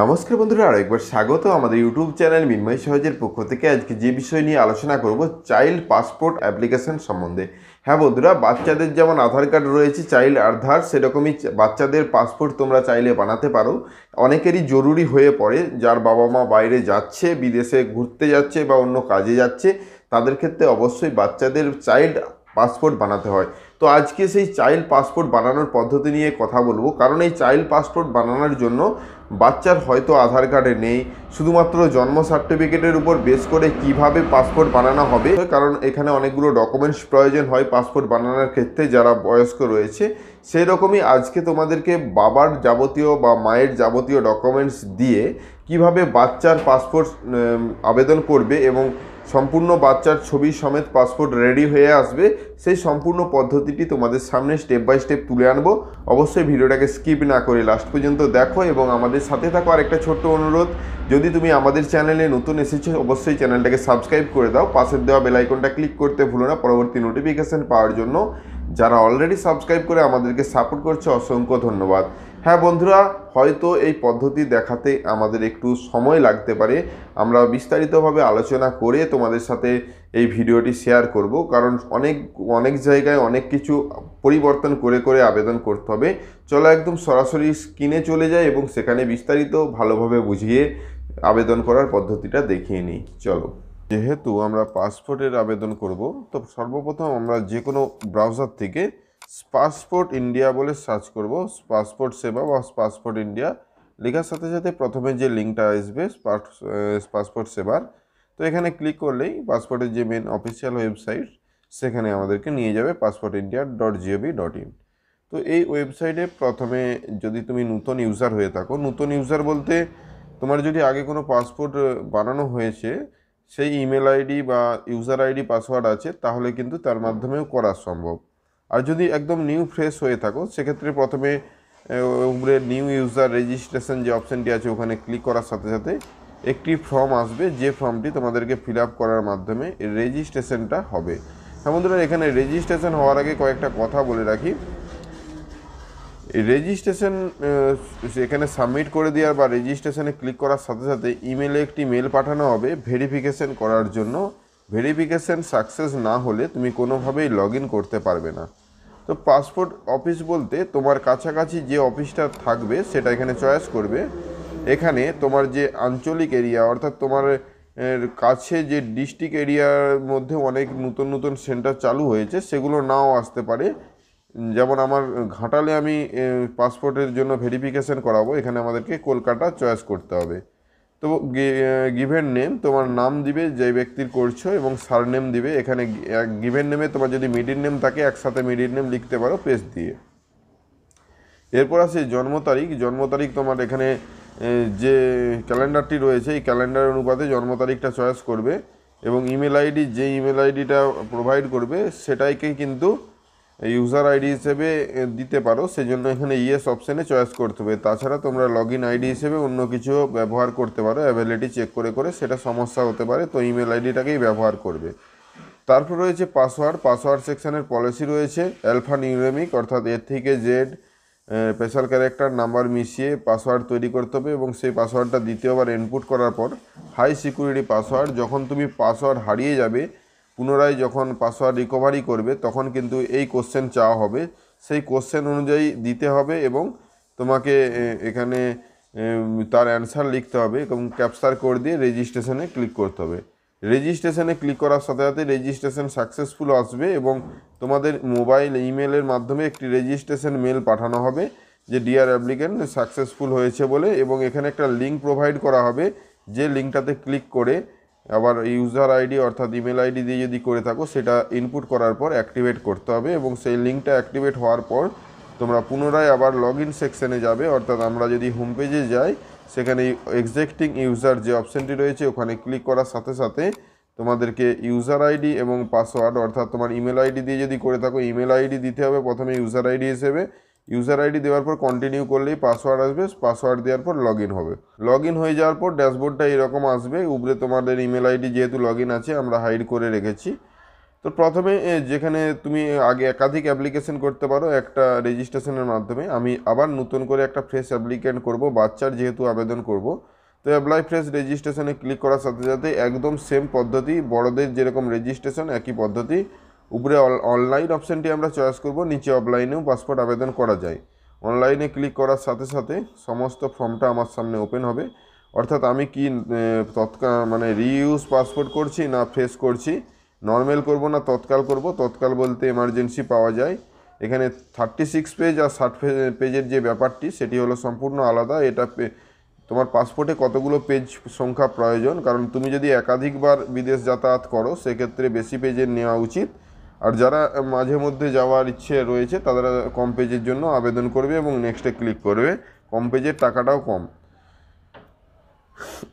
নমস্কার বন্ধুরা আরেকবার একবার স্বাগত আমাদের ইউটিউব চ্যানেল মিনময় সহজের পক্ষ থেকে আজকে যে বিষয় নিয়ে আলোচনা করব চাইল্ড পাসপোর্ট অ্যাপ্লিকেশন সম্বন্ধে হ্যাঁ বন্ধুরা বাচ্চাদের যেমন আধার কার্ড রয়েছে চাইল্ড আধার সেরকমই বাচ্চাদের পাসপোর্ট তোমরা চাইলে বানাতে পারো অনেকেরই জরুরি হয়ে পড়ে যার বাবা মা বাইরে যাচ্ছে বিদেশে ঘুরতে যাচ্ছে বা অন্য কাজে যাচ্ছে তাদের ক্ষেত্রে অবশ্যই বাচ্চাদের চাইল্ড পাসপোর্ট বানাতে হয় তো আজকে সেই চাইল্ড পাসপোর্ট বানানোর পদ্ধতি নিয়ে কথা বলবো কারণ এই চাইল্ড পাসপোর্ট বানানোর জন্য বাচ্চার হয়তো আধার কার্ডে নেই শুধুমাত্র জন্ম সার্টিফিকেটের উপর বেস করে কিভাবে পাসপোর্ট বানানো হবে কারণ এখানে অনেকগুলো ডকুমেন্টস প্রয়োজন হয় পাসপোর্ট বানানোর ক্ষেত্রে যারা বয়স্ক রয়েছে সেই রকমই আজকে তোমাদেরকে বাবার যাবতীয় বা মায়ের যাবতীয় ডকুমেন্টস দিয়ে কিভাবে বাচ্চার পাসপোর্ট আবেদন করবে এবং সম্পূর্ণ বাচ্চার ছবি সমেত পাসপোর্ট রেডি হয়ে আসবে সেই সম্পূর্ণ পদ্ধতিটি তোমাদের সামনে স্টেপ বাই স্টেপ তুলে আনবো অবশ্যই ভিডিওটাকে স্কিপ না করে লাস্ট পর্যন্ত দেখো এবং আমাদের সাথে থাকো আর একটা ছোট্ট অনুরোধ যদি তুমি আমাদের চ্যানেলে নতুন এসেছো অবশ্যই চ্যানেলটাকে সাবস্ক্রাইব করে দাও পাশের দেওয়া বেলাইকনটা ক্লিক করতে ভুলো না পরবর্তী নোটিফিকেশান পাওয়ার জন্য যারা অলরেডি সাবস্ক্রাইব করে আমাদেরকে সাপোর্ট করছে অসংখ্য ধন্যবাদ হ্যাঁ বন্ধুরা হয়তো এই পদ্ধতি দেখাতে আমাদের একটু সময় লাগতে পারে আমরা বিস্তারিতভাবে আলোচনা করে তোমাদের সাথে এই ভিডিওটি শেয়ার করব কারণ অনেক অনেক জায়গায় অনেক কিছু পরিবর্তন করে করে আবেদন করতে হবে চলো একদম সরাসরি স্ক্রিনে চলে যায় এবং সেখানে বিস্তারিত ভালোভাবে বুঝিয়ে আবেদন করার পদ্ধতিটা দেখিয়ে নিই চলো যেহেতু আমরা পাসপোর্টের আবেদন করব তো সর্বপ্রথম আমরা যে কোনো ব্রাউজার থেকে পাসপোর্ট ইন্ডিয়া বলে সার্চ করব পাসপোর্ট সেবা বা পাসপোর্ট ইন্ডিয়া লেখার সাথে সাথে প্রথমে যে লিঙ্কটা আসবে পাসপোর্ট সেবার তো এখানে ক্লিক করলেই পাসপোর্টের যে মেন অফিসিয়াল ওয়েবসাইট সেখানে আমাদেরকে নিয়ে যাবে passport India dot G O V dot in তো এই ওয়েবসাইটে প্রথমে যদি তুমি নতুন ইউজার হয়ে থাকো নতুন ইউজার বলতে তোমার যদি আগে কোনো পাসপোর্ট বানানো হয়েছে সেই ইমেল আইডি বা ইউজার আইডি পাসওয়ার্ড আছে তাহলে কিন্তু তার মাধ্যমেও করা সম্ভব আর যদি একদম নিউ ফ্রেশ হয়ে থাকো সেক্ষেত্রে প্রথমে উপরে নিউ ইউজার রেজিস্ট্রেশন যে অপশানটি আছে ওখানে ক্লিক করার সাথে সাথে একটি ফর্ম আসবে যে ফর্মটি তোমাদেরকে ফিল আপ করার মাধ্যমে রেজিস্ট্রেশনটা হবে হ্যাঁ বন্ধুরা এখানে রেজিস্ট্রেশন হওয়ার আগে কয়েকটা কথা বলে রাখি রেজিস্ট্রেশন এখানে সাবমিট করে দেওয়ার বা রেজিস্ট্রেশনে ক্লিক করার সাথে সাথে ইমেলে একটি মেল পাঠানো হবে ভেরিফিকেশন করার জন্য ভেরিফিকেশান সাকসেস না হলে তুমি কোনোভাবেই লগ করতে পারবে না তো পাসপোর্ট অফিস বলতে তোমার কাছাকাছি যে অফিসটা থাকবে সেটা এখানে চয়েস করবে এখানে তোমার যে আঞ্চলিক এরিয়া অর্থাৎ তোমার কাছে যে ডিস্ট্রিক্ট এরিয়ার মধ্যে অনেক নতুন নতুন সেন্টার চালু হয়েছে সেগুলো নাও আসতে পারে যেমন আমার ঘাটালে আমি পাসপোর্টের জন্য ভেরিফিকেশান করাবো এখানে আমাদেরকে কলকাতা চয়েস করতে হবে তো গিভেন নেম তোমার নাম দিবে যে ব্যক্তির করছো এবং সারনেম দিবে এখানে গিভেন নেমে তোমার যদি মিডিল নেম থাকে একসাথে মিডিল নেম লিখতে পারো পেজ দিয়ে এরপর আসে জন্ম তারিখ জন্ম তারিখ তোমার এখানে যে ক্যালেন্ডারটি রয়েছে এই ক্যালেন্ডার অনুপাতে জন্ম তারিখটা চয়েস করবে এবং ইমেল আইডি যে ইমেল আইডিটা প্রোভাইড করবে সেটাইকে কিন্তু ইউজার আইডি হিসেবে দিতে পারো সেজন্য এখানে ইয়েস অপশানে চয়েস করতে হবে তাছাড়া তোমরা লগ ইন আইডি হিসেবে অন্য কিছু ব্যবহার করতে পারো অ্যাভেলিটি চেক করে করে সেটা সমস্যা হতে পারে তো ইমেল আইডিটাকেই ব্যবহার করবে তারপর রয়েছে পাসওয়ার্ড পাসওয়ার্ড সেকশানের পলিসি রয়েছে অ্যালফা নিউরেমিক অর্থাৎ এর থেকে জেড স্পেশাল ক্যারেক্টার নাম্বার মিশিয়ে পাসওয়ার্ড তৈরি করতে হবে এবং সেই পাসওয়ার্ডটা দ্বিতীয়বার ইনপুট করার পর হাই সিকিউরিটি পাসওয়ার্ড যখন তুমি পাসওয়ার্ড হারিয়ে যাবে পুনরায় যখন পাসওয়ার্ড রিকভারি করবে তখন কিন্তু এই কোশ্চেন চাওয়া হবে সেই কোশ্চেন অনুযায়ী দিতে হবে এবং তোমাকে এখানে তার অ্যান্সার লিখতে হবে এবং ক্যাপচার কোড দিয়ে রেজিস্ট্রেশনে ক্লিক করতে হবে রেজিস্ট্রেশনে ক্লিক করার সাথে সাথে রেজিস্ট্রেশন সাকসেসফুল আসবে এবং তোমাদের মোবাইল ইমেলের মাধ্যমে একটি রেজিস্ট্রেশন মেল পাঠানো হবে যে ডিয়ার অ্যাপ্লিক্যান্ট সাকসেসফুল হয়েছে বলে এবং এখানে একটা লিঙ্ক প্রোভাইড করা হবে যে লিঙ্কটাতে ক্লিক করে আবার ইউজার আইডি অর্থাৎ ইমেল আইডি দিয়ে যদি করে থাকো সেটা ইনপুট করার পর অ্যাক্টিভেট করতে হবে এবং সেই লিঙ্কটা অ্যাক্টিভেট হওয়ার পর তোমরা পুনরায় আবার লগ ইন সেকশানে যাবে অর্থাৎ আমরা যদি হোম পেজে যাই সেখানে এক্সেক্টিং ইউজার যে অপশানটি রয়েছে ওখানে ক্লিক করার সাথে সাথে তোমাদেরকে ইউজার আইডি এবং পাসওয়ার্ড অর্থাৎ তোমার ইমেল আইডি দিয়ে যদি করে থাকো ইমেল আইডি দিতে হবে প্রথমে ইউজার আইডি হিসেবে ইউজার আইডি দেওয়ার পর কন্টিনিউ করলেই পাসওয়ার্ড আসবে পাসওয়ার্ড দেওয়ার পর লগ হবে লগ হয়ে যাওয়ার পর ড্যাশবোর্ডটা এরকম আসবে উপরে তোমাদের ইমেল আইডি যেহেতু লগ আছে আমরা হাইড করে রেখেছি তো প্রথমে যেখানে তুমি আগে একাধিক অ্যাপ্লিকেশন করতে পারো একটা রেজিস্ট্রেশনের মাধ্যমে আমি আবার নতুন করে একটা ফ্রেশ অ্যাপ্লিকেন্ট করব বাচ্চার যেহেতু আবেদন করব তো অ্যাপ্লাই ফ্রেশ রেজিস্ট্রেশনে ক্লিক করার সাথে সাথে একদম সেম পদ্ধতি বড়দের যেরকম রেজিস্ট্রেশন একই পদ্ধতি উপরে অনলাইন অপশানটি আমরা চয়েস করব নিচে অফলাইনেও পাসপোর্ট আবেদন করা যায় অনলাইনে ক্লিক করার সাথে সাথে সমস্ত ফর্মটা আমার সামনে ওপেন হবে অর্থাৎ আমি কি তৎকাল মানে রিইউজ পাসপোর্ট করছি না ফ্রেশ করছি নর্মাল করব না তৎকাল করব তৎকাল বলতে এমার্জেন্সি পাওয়া যায় এখানে থার্টি সিক্স পেজ আর ষাট পেজের যে ব্যাপারটি সেটি হলো সম্পূর্ণ আলাদা এটা তোমার পাসপোর্টে কতগুলো পেজ সংখ্যা প্রয়োজন কারণ তুমি যদি একাধিকবার বিদেশ যাতায়াত করো সেক্ষেত্রে বেশি পেজের নেওয়া উচিত আর যারা মাঝে মধ্যে যাওয়ার ইচ্ছে রয়েছে তারা কম পেজের জন্য আবেদন করবে এবং নেক্সটে ক্লিক করবে কম পেজের টাকাটাও কম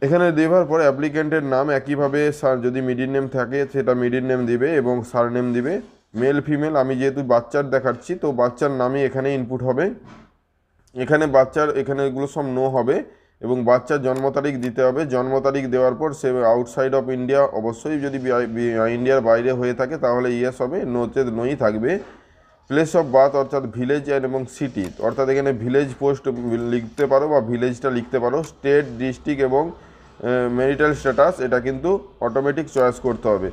এখানে দেওয়ার পর অ্যাপ্লিক্যান্টের নাম একইভাবে স্যার যদি মিডিল নেম থাকে সেটা মিডিল নেম দিবে এবং সার নেম দিবে মেল ফিমেল আমি যেহেতু বাচ্চার দেখাচ্ছি তো বাচ্চার নামই এখানে ইনপুট হবে এখানে বাচ্চার এখানে এগুলো সব নো হবে এবং বাচ্চার জন্ম তারিখ দিতে হবে জন্ম তারিখ দেওয়ার পর সে আউটসাইড অফ ইন্ডিয়া অবশ্যই যদি ইন্ডিয়ার বাইরে হয়ে থাকে তাহলে ইয়েস হবে নোতে নই থাকবে প্লেস অফ বার্থ অর্থাৎ ভিলেজ অ্যান্ড এবং সিটি অর্থাৎ এখানে ভিলেজ পোস্ট লিখতে পারো বা ভিলেজটা লিখতে পারো স্টেট ডিস্ট্রিক্ট এবং মেরিটাল স্ট্যাটাস এটা কিন্তু অটোমেটিক চয়েস করতে হবে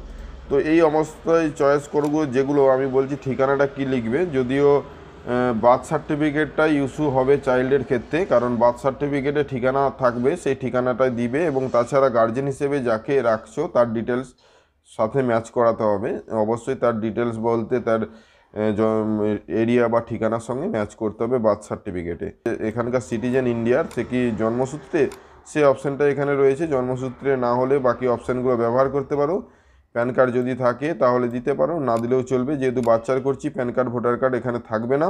তো এই অবস্থায় চয়েস করবো যেগুলো আমি বলছি ঠিকানাটা কি লিখবে যদিও বার্থ সার্টিফিকেটটা ইস্যু হবে চাইল্ডের ক্ষেত্রে কারণ বার্থ সার্টিফিকেটে ঠিকানা থাকবে সেই ঠিকানাটাই দিবে এবং তাছাড়া গার্জেন হিসেবে যাকে রাখছো তার ডিটেলস সাথে ম্যাচ করাতে হবে অবশ্যই তার ডিটেলস বলতে তার এরিয়া বা ঠিকানার সঙ্গে ম্যাচ করতে হবে বার্থ সার্টিফিকেটে এখানকার সিটিজেন ইন্ডিয়ার সে কি জন্মসূত্রে সে অপশানটা এখানে রয়েছে জন্মসূত্রে না হলে বাকি অপশানগুলো ব্যবহার করতে পারো প্যান কার্ড যদি থাকে তাহলে দিতে পারো না দিলেও চলবে যেহেতু বাচ্চার করছি প্যান কার্ড ভোটার কার্ড এখানে থাকবে না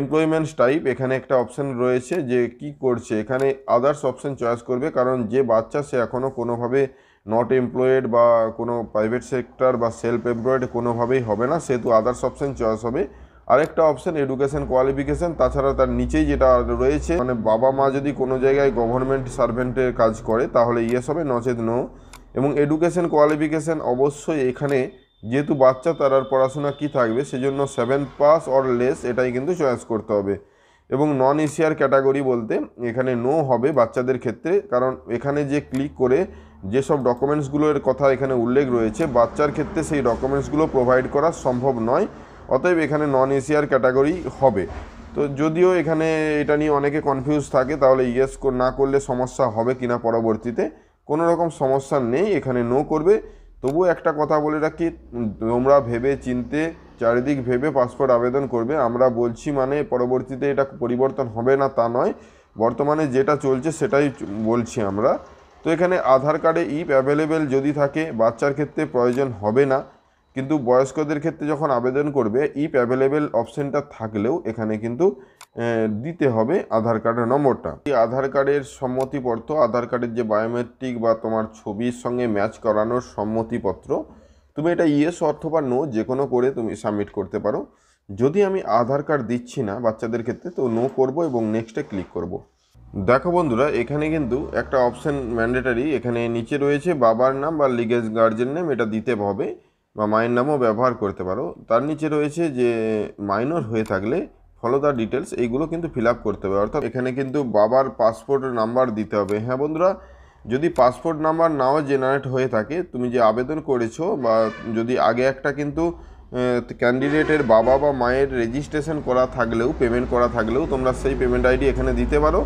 এমপ্লয়মেন্টস টাইপ এখানে একটা অপশান রয়েছে যে কি করছে এখানে আদার্স অপশান চয়েস করবে কারণ যে বাচ্চা সে এখনও কোনোভাবে নট এমপ্লয়েড বা কোনো প্রাইভেট সেক্টর বা সেলফ এমপ্লয়েড কোনোভাবেই হবে না সেহেতু আদার্স অপশান চয়েস হবে আরেকটা অপশান এডুকেশন কোয়ালিফিকেশান তাছাড়া তার নিচেই যেটা রয়েছে মানে বাবা মা যদি কোনো জায়গায় গভর্নমেন্ট সার্ভেন্টের কাজ করে তাহলে ইয়েস হবে নচেত নো এবং এডুকেশন কোয়ালিফিকেশান অবশ্যই এখানে যেহেতু বাচ্চা তার আর পড়াশোনা কী থাকবে সেজন্য সেভেন পাস অর লেস এটাই কিন্তু চয়েস করতে হবে এবং নন এশিয়ার ক্যাটাগরি বলতে এখানে নো হবে বাচ্চাদের ক্ষেত্রে কারণ এখানে যে ক্লিক করে যেসব ডকুমেন্টসগুলোর কথা এখানে উল্লেখ রয়েছে বাচ্চার ক্ষেত্রে সেই ডকুমেন্টসগুলো প্রোভাইড করা সম্ভব নয় অতএব এখানে নন এশিয়ার ক্যাটাগরি হবে তো যদিও এখানে এটা নিয়ে অনেকে কনফিউজ থাকে তাহলে ইয়েস না করলে সমস্যা হবে কিনা পরবর্তীতে কোনো রকম সমস্যা নেই এখানে নো করবে তবু একটা কথা বলে রাখি তোমরা ভেবে চিনতে চারিদিক ভেবে পাসপোর্ট আবেদন করবে আমরা বলছি মানে পরবর্তীতে এটা পরিবর্তন হবে না তা নয় বর্তমানে যেটা চলছে সেটাই বলছি আমরা তো এখানে আধার কার্ডে ইপ অ্যাভেলেবেল যদি থাকে বাচ্চার ক্ষেত্রে প্রয়োজন হবে না কিন্তু বয়স্কদের ক্ষেত্রে যখন আবেদন করবে ইপ অ্যাভেলেবেল অপশানটা থাকলেও এখানে কিন্তু দিতে হবে আধার কার্ডের নম্বরটা এই আধার কার্ডের সম্মতিপত্র আধার কার্ডের যে বায়োমেট্রিক বা তোমার ছবির সঙ্গে ম্যাচ করানোর সম্মতিপত্র তুমি এটা ইয়েস অথবা নো যে কোনো করে তুমি সাবমিট করতে পারো যদি আমি আধার কার্ড দিচ্ছি না বাচ্চাদের ক্ষেত্রে তো নো করব এবং নেক্সটে ক্লিক করব। দেখো বন্ধুরা এখানে কিন্তু একটা অপশান ম্যান্ডেটারি এখানে নিচে রয়েছে বাবার নাম বা লিগেজ গার্জেন নেম এটা দিতে হবে বা মায়ের নামও ব্যবহার করতে পারো তার নিচে রয়েছে যে মাইনর হয়ে থাকলে ফলো দ্য ডিটেলস এইগুলো কিন্তু ফিল করতে হবে অর্থাৎ এখানে কিন্তু বাবার পাসপোর্ট নাম্বার দিতে হবে হ্যাঁ বন্ধুরা যদি পাসপোর্ট নাম্বার নাও জেনারেট হয়ে থাকে তুমি যে আবেদন করেছো বা যদি আগে একটা কিন্তু ক্যান্ডিডেটের বাবা বা মায়ের রেজিস্ট্রেশন করা থাকলেও পেমেন্ট করা থাকলেও তোমরা সেই পেমেন্ট আইডি এখানে দিতে পারো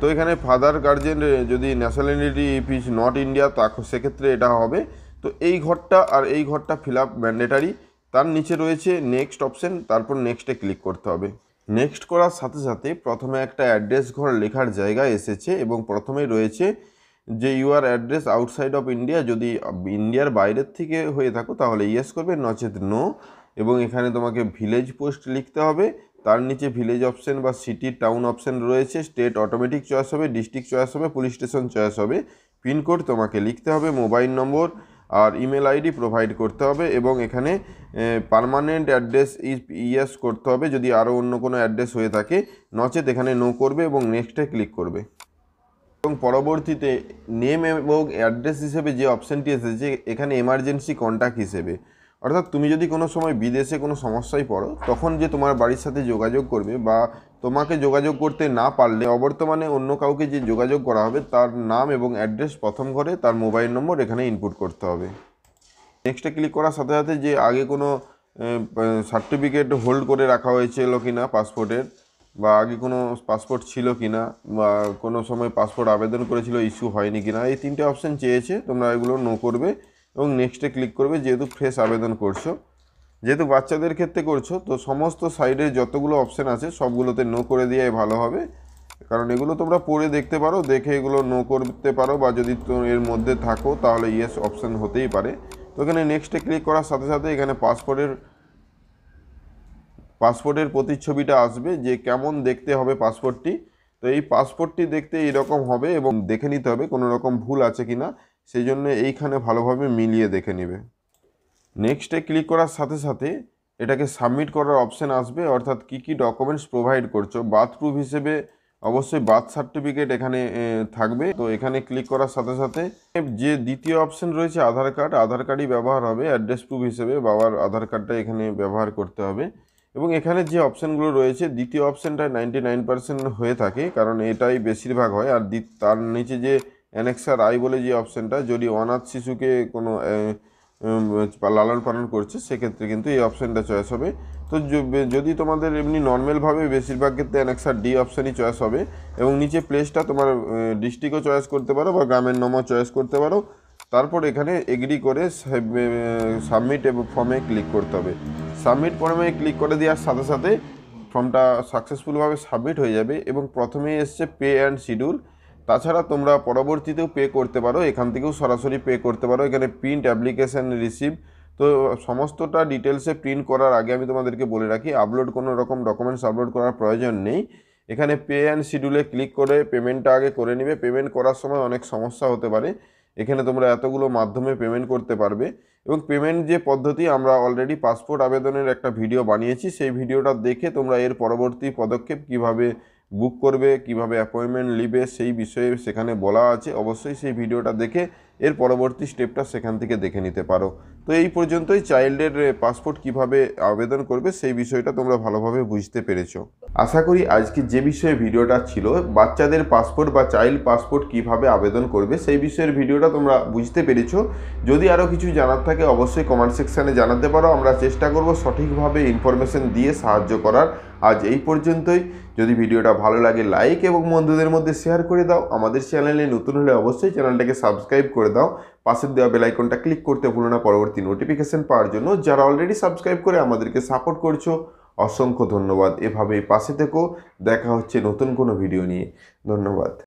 তো এখানে ফাদার গার্জেন যদি nationality if is not India তা সেক্ষেত্রে এটা হবে তো এই ঘরটা আর এই ঘরটা ফিল আপ ম্যান্ডেটারি তার নিচে রয়েছে নেক্সট অপশন তারপর নেক্সটে ক্লিক করতে হবে নেক্সট করার সাথে সাথে প্রথমে একটা অ্যাড্রেস ঘর লেখার জায়গা এসেছে এবং প্রথমেই রয়েছে যে your address outside of India যদি ইন্ডিয়ার বাইরের থেকে হয়ে থাকো তাহলে ইয়েস করবে নচেত নো এবং এখানে তোমাকে ভিলেজ পোস্ট লিখতে হবে তার নিচে ভিলেজ অপশন বা সিটি টাউন অপশন রয়েছে স্টেট অটোমেটিক চয়েস হবে ডিস্ট্রিক্ট চয়েস হবে পুলিশ স্টেশন চয়েস হবে পিনকোড তোমাকে লিখতে হবে মোবাইল নম্বর আর ইমেল আইডি প্রোভাইড করতে হবে এবং এখানে পারমানেন্ট অ্যাড্রেস ইয়েস করতে হবে যদি আরও অন্য কোনো অ্যাড্রেস হয়ে থাকে নচেত এখানে নো করবে এবং নেক্সটে ক্লিক করবে এবং পরবর্তীতে নেম এবং অ্যাড্রেস হিসেবে যে অপশানটি এসেছে এখানে এমার্জেন্সি কন্ট্যাক্ট হিসেবে অর্থাৎ তুমি যদি কোনো সময় বিদেশে কোনো সমস্যায় পড়ো তখন যে তোমার বাড়ির সাথে যোগাযোগ করবে বা তোমাকে যোগাযোগ করতে না পারলে অবর্তমানে অন্য কাউকে যে যোগাযোগ করা হবে তার নাম এবং অ্যাড্রেস প্রথম ঘরে তার মোবাইল নম্বর এখানে ইনপুট করতে হবে নেক্সটে ক্লিক করার সাথে সাথে যে আগে কোনো সার্টিফিকেট হোল্ড করে রাখা হয়েছিল কি না পাসপোর্টের বা আগে কোনো পাসপোর্ট ছিল কি না বা কোনো সময় পাসপোর্ট আবেদন করেছিল ইস্যু হয়নি কি না এই তিনটে অপশান চেয়েছে তোমরা এগুলো নো করবে এবং নেক্সটে ক্লিক করবে যেহেতু ফ্রেশ আবেদন করছো যেহেতু বাচ্চাদের ক্ষেত্রে করছো তো সমস্ত সাইডে যতগুলো অপশান আছে সবগুলোতে নো করে দেওয়াই ভালো হবে কারণ এগুলো তোমরা পড়ে দেখতে পারো দেখে এগুলো নো করতে পারো বা যদি এর মধ্যে থাকো তাহলে ইয়েস অপশান হতেই পারে তো এখানে নেক্সটে ক্লিক করার সাথে সাথে এখানে পাসপোর্টের পাসপোর্টের প্রতিচ্ছবিটা আসবে যে কেমন দেখতে হবে পাসপোর্টটি তো এই পাসপোর্টটি দেখতে এরকম হবে এবং দেখে নিতে হবে কোনো রকম ভুল আছে কি না সেই জন্য এইখানে ভালোভাবে মিলিয়ে দেখে নেবে নেক্সটে ক্লিক করার সাথে সাথে এটাকে সাবমিট করার অপশান আসবে অর্থাৎ কি কি ডকুমেন্টস প্রোভাইড করছো বার্থ প্রুফ হিসেবে অবশ্যই বার্থ সার্টিফিকেট এখানে থাকবে তো এখানে ক্লিক করার সাথে সাথে যে দ্বিতীয় অপশন রয়েছে আধার কার্ড আধার কার্ডই ব্যবহার হবে অ্যাড্রেস প্রুফ হিসেবে বাবার আধার কার্ডটা এখানে ব্যবহার করতে হবে এবং এখানে যে অপশানগুলো রয়েছে দ্বিতীয় অপশানটা নাইনটি হয়ে থাকে কারণ এটাই বেশিরভাগ হয় আর তার নিচে যে অ্যানেক্সার আই বলে যে অপশানটা যদি অনাথ শিশুকে কোনো লালন পালন করছে সেক্ষেত্রে কিন্তু এই অপশানটা চয়েস হবে তো যদি তোমাদের এমনি নর্মালভাবে বেশিরভাগ ক্ষেত্রে অ্যানেক্সার ডি অপশানই চয়েস হবে এবং নিচে প্লেসটা তোমার ডিস্ট্রিক্টও চয়েস করতে পারো বা গ্রামের নম্বর চয়েস করতে পারো তারপর এখানে এগ্রি করে সাবমিট এবং ফর্মে ক্লিক করতে হবে সাবমিট ফর্মে ক্লিক করে দেওয়ার সাথে সাথে ফর্মটা সাকসেসফুলভাবে সাবমিট হয়ে যাবে এবং প্রথমেই এসছে পে অ্যান্ড শিডিউল তাছাড়া তোমরা পরবর্তীতেও পে করতে পারো এখান থেকেও সরাসরি পে করতে পারো এখানে প্রিন্ট অ্যাপ্লিকেশান রিসিভ তো সমস্তটা ডিটেলসে প্রিন্ট করার আগে আমি তোমাদেরকে বলে রাখি আপলোড কোনো রকম ডকুমেন্টস আপলোড করার প্রয়োজন নেই এখানে পে অ্যান্ড শিডিউলে ক্লিক করে পেমেন্টটা আগে করে নেবে পেমেন্ট করার সময় অনেক সমস্যা হতে পারে এখানে তোমরা এতগুলো মাধ্যমে পেমেন্ট করতে পারবে এবং পেমেন্ট যে পদ্ধতি আমরা অলরেডি পাসপোর্ট আবেদনের একটা ভিডিও বানিয়েছি সেই ভিডিওটা দেখে তোমরা এর পরবর্তী পদক্ষেপ কিভাবে বুক করবে কিভাবে অ্যাপয়েন্টমেন্ট নেবে সেই বিষয়ে সেখানে বলা আছে অবশ্যই সেই ভিডিওটা দেখে এর পরবর্তী স্টেপটা সেখান থেকে দেখে নিতে পারো তো এই পর্যন্তই চাইল্ডের পাসপোর্ট কিভাবে আবেদন করবে সেই বিষয়টা তোমরা ভালোভাবে বুঝতে পেরেছো আশা করি আজকে যে বিষয়ে ভিডিওটা ছিল বাচ্চাদের পাসপোর্ট বা চাইল্ড পাসপোর্ট কিভাবে আবেদন করবে সেই বিষয়ের ভিডিওটা তোমরা বুঝতে পেরেছো যদি আরও কিছু জানার থাকে অবশ্যই কমেন্ট সেকশানে জানাতে পারো আমরা চেষ্টা করব সঠিকভাবে ইনফরমেশন দিয়ে সাহায্য করার আজ এই পর্যন্তই যদি ভিডিওটা ভালো লাগে লাইক এবং বন্ধুদের মধ্যে শেয়ার করে দাও আমাদের চ্যানেলে নতুন হলে অবশ্যই চ্যানেলটাকে সাবস্ক্রাইব করে করে দাও পাশের দেওয়া আইকনটা ক্লিক করতে ভুলো না পরবর্তী নোটিফিকেশান পাওয়ার জন্য যারা অলরেডি সাবস্ক্রাইব করে আমাদেরকে সাপোর্ট করছো অসংখ্য ধন্যবাদ এভাবেই পাশে থেকো দেখা হচ্ছে নতুন কোনো ভিডিও নিয়ে ধন্যবাদ